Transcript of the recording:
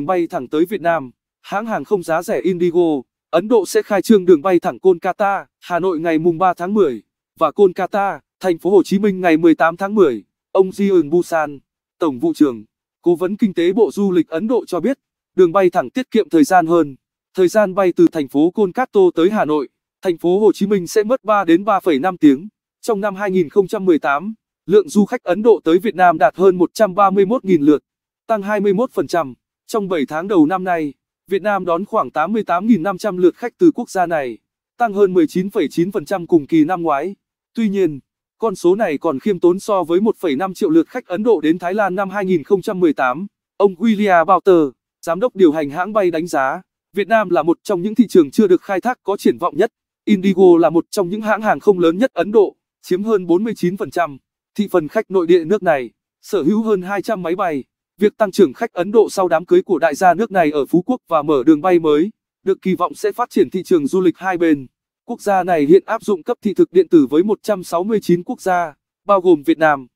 đường bay thẳng tới Việt Nam. Hãng hàng không giá rẻ Indigo, Ấn Độ sẽ khai trương đường bay thẳng Kolkata, Hà Nội ngày mùng 3 tháng 10 và Kolkata, thành phố Hồ Chí Minh ngày 18 tháng 10. Ông Jiun Busan, Tổng vụ trưởng, Cố vấn Kinh tế Bộ Du lịch Ấn Độ cho biết, đường bay thẳng tiết kiệm thời gian hơn. Thời gian bay từ thành phố Kolkata tới Hà Nội, thành phố Hồ Chí Minh sẽ mất 3 đến 3,5 tiếng. Trong năm 2018, lượng du khách Ấn Độ tới Việt Nam đạt hơn 131.000 lượt, tăng 21%. Trong 7 tháng đầu năm nay, Việt Nam đón khoảng 88.500 lượt khách từ quốc gia này, tăng hơn 19,9% cùng kỳ năm ngoái. Tuy nhiên, con số này còn khiêm tốn so với 1,5 triệu lượt khách Ấn Độ đến Thái Lan năm 2018. Ông William Bouter, giám đốc điều hành hãng bay đánh giá, Việt Nam là một trong những thị trường chưa được khai thác có triển vọng nhất. Indigo là một trong những hãng hàng không lớn nhất Ấn Độ, chiếm hơn 49%. Thị phần khách nội địa nước này sở hữu hơn 200 máy bay. Việc tăng trưởng khách Ấn Độ sau đám cưới của đại gia nước này ở Phú Quốc và mở đường bay mới, được kỳ vọng sẽ phát triển thị trường du lịch hai bên. Quốc gia này hiện áp dụng cấp thị thực điện tử với 169 quốc gia, bao gồm Việt Nam,